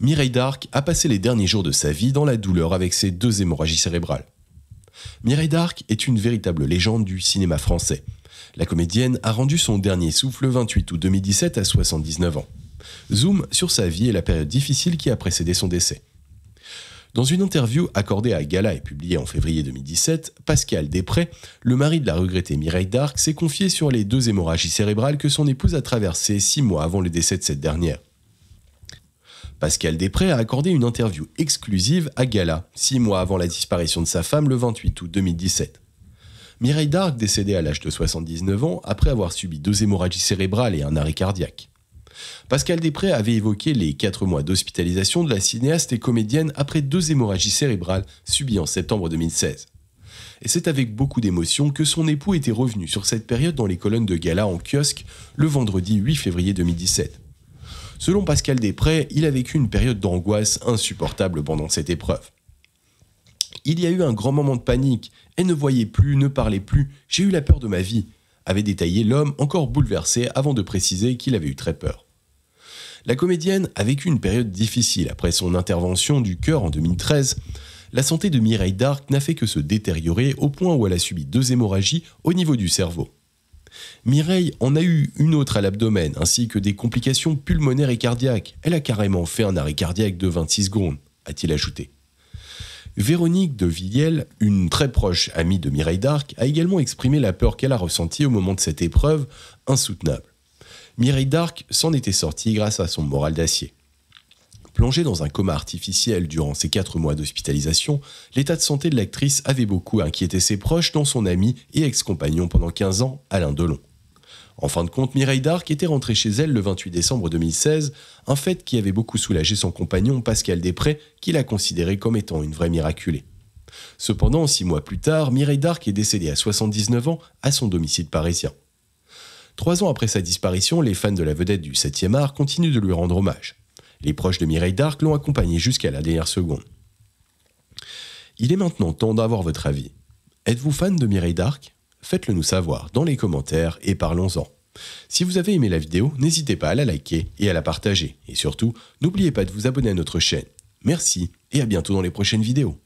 Mireille Darc a passé les derniers jours de sa vie dans la douleur avec ses deux hémorragies cérébrales. Mireille Darc est une véritable légende du cinéma français. La comédienne a rendu son dernier souffle le 28 août 2017 à 79 ans. Zoom sur sa vie et la période difficile qui a précédé son décès. Dans une interview accordée à Gala et publiée en février 2017, Pascal Després, le mari de la regrettée Mireille Darc, s'est confié sur les deux hémorragies cérébrales que son épouse a traversées six mois avant le décès de cette dernière. Pascal Després a accordé une interview exclusive à Gala, six mois avant la disparition de sa femme le 28 août 2017. Mireille Darc décédée à l'âge de 79 ans après avoir subi deux hémorragies cérébrales et un arrêt cardiaque. Pascal Després avait évoqué les quatre mois d'hospitalisation de la cinéaste et comédienne après deux hémorragies cérébrales subies en septembre 2016. Et c'est avec beaucoup d'émotion que son époux était revenu sur cette période dans les colonnes de gala en kiosque le vendredi 8 février 2017. Selon Pascal Després, il a vécu une période d'angoisse insupportable pendant cette épreuve. Il y a eu un grand moment de panique, elle ne voyait plus, ne parlait plus, j'ai eu la peur de ma vie, avait détaillé l'homme encore bouleversé avant de préciser qu'il avait eu très peur. La comédienne a vécu une période difficile après son intervention du cœur en 2013. La santé de Mireille Darc n'a fait que se détériorer au point où elle a subi deux hémorragies au niveau du cerveau. Mireille en a eu une autre à l'abdomen, ainsi que des complications pulmonaires et cardiaques. Elle a carrément fait un arrêt cardiaque de 26 secondes, a-t-il ajouté. Véronique de Villiel, une très proche amie de Mireille d'Arc, a également exprimé la peur qu'elle a ressentie au moment de cette épreuve insoutenable. Mireille d'Arc s'en était sortie grâce à son moral d'acier. Plongée dans un coma artificiel durant ses 4 mois d'hospitalisation, l'état de santé de l'actrice avait beaucoup inquiété ses proches, dont son ami et ex-compagnon pendant 15 ans, Alain Delon. En fin de compte, Mireille Darc était rentrée chez elle le 28 décembre 2016, un fait qui avait beaucoup soulagé son compagnon Pascal Després, qui l'a considérée comme étant une vraie miraculée. Cependant, six mois plus tard, Mireille Darc est décédée à 79 ans à son domicile parisien. Trois ans après sa disparition, les fans de la vedette du 7e art continuent de lui rendre hommage. Les proches de Mireille Darc l'ont accompagné jusqu'à la dernière seconde. Il est maintenant temps d'avoir votre avis. Êtes-vous fan de Mireille Darc Faites-le nous savoir dans les commentaires et parlons-en. Si vous avez aimé la vidéo, n'hésitez pas à la liker et à la partager. Et surtout, n'oubliez pas de vous abonner à notre chaîne. Merci et à bientôt dans les prochaines vidéos.